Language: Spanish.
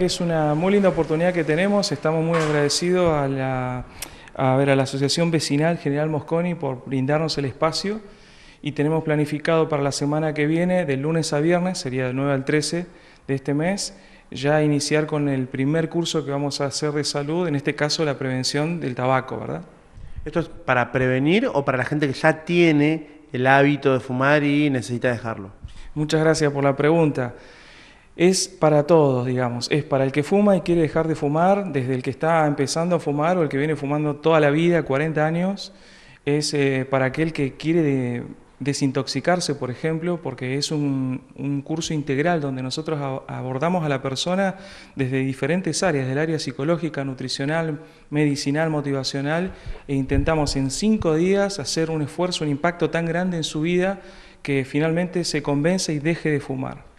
que es una muy linda oportunidad que tenemos. Estamos muy agradecidos a la, a ver, a la Asociación Vecinal General Mosconi por brindarnos el espacio y tenemos planificado para la semana que viene, del lunes a viernes, sería del 9 al 13 de este mes, ya iniciar con el primer curso que vamos a hacer de salud, en este caso la prevención del tabaco, ¿verdad? ¿Esto es para prevenir o para la gente que ya tiene el hábito de fumar y necesita dejarlo? Muchas gracias por la pregunta es para todos, digamos, es para el que fuma y quiere dejar de fumar, desde el que está empezando a fumar o el que viene fumando toda la vida, 40 años, es eh, para aquel que quiere desintoxicarse, por ejemplo, porque es un, curso integral donde nosotros abordamos a la persona desde diferentes áreas, del área psicológica, nutricional, medicinal, motivacional, e intentamos en cinco días hacer un esfuerzo, un impacto tan grande en su vida que finalmente se convence y deje de fumar.